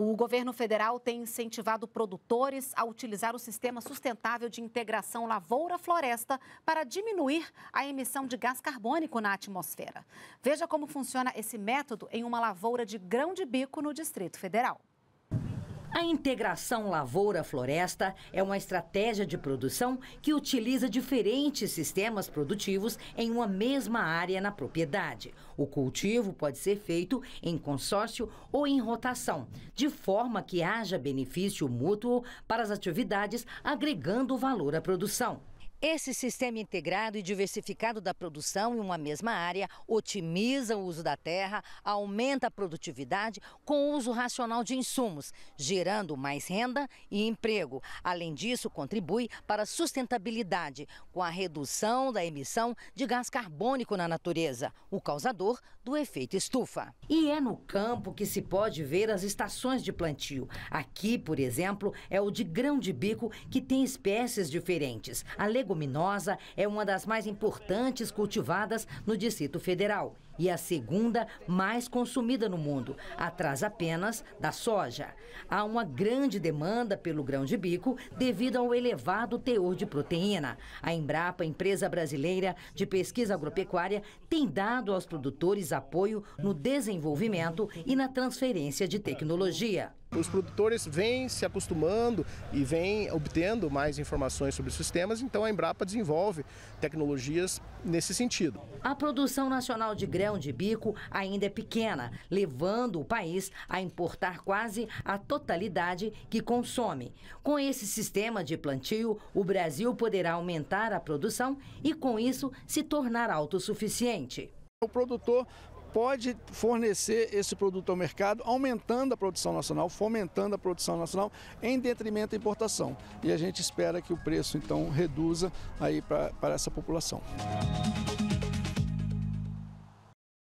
O governo federal tem incentivado produtores a utilizar o sistema sustentável de integração lavoura-floresta para diminuir a emissão de gás carbônico na atmosfera. Veja como funciona esse método em uma lavoura de grão de bico no Distrito Federal. A integração lavoura-floresta é uma estratégia de produção que utiliza diferentes sistemas produtivos em uma mesma área na propriedade. O cultivo pode ser feito em consórcio ou em rotação, de forma que haja benefício mútuo para as atividades, agregando valor à produção. Esse sistema integrado e diversificado da produção em uma mesma área otimiza o uso da terra, aumenta a produtividade com o uso racional de insumos, gerando mais renda e emprego. Além disso, contribui para a sustentabilidade, com a redução da emissão de gás carbônico na natureza, o causador do efeito estufa. E é no campo que se pode ver as estações de plantio. Aqui, por exemplo, é o de grão de bico que tem espécies diferentes. A leguminosa é uma das mais importantes cultivadas no Distrito Federal e a segunda mais consumida no mundo, atrás apenas da soja. Há uma grande demanda pelo grão de bico devido ao elevado teor de proteína. A Embrapa, empresa brasileira de pesquisa agropecuária, tem dado aos produtores apoio no desenvolvimento e na transferência de tecnologia. Os produtores vêm se acostumando e vêm obtendo mais informações sobre os sistemas, então a Embrapa desenvolve tecnologias nesse sentido. A produção nacional de grão de bico ainda é pequena, levando o país a importar quase a totalidade que consome. Com esse sistema de plantio, o Brasil poderá aumentar a produção e, com isso, se tornar autossuficiente. O produtor pode fornecer esse produto ao mercado, aumentando a produção nacional, fomentando a produção nacional, em detrimento da importação. E a gente espera que o preço, então, reduza aí para essa população.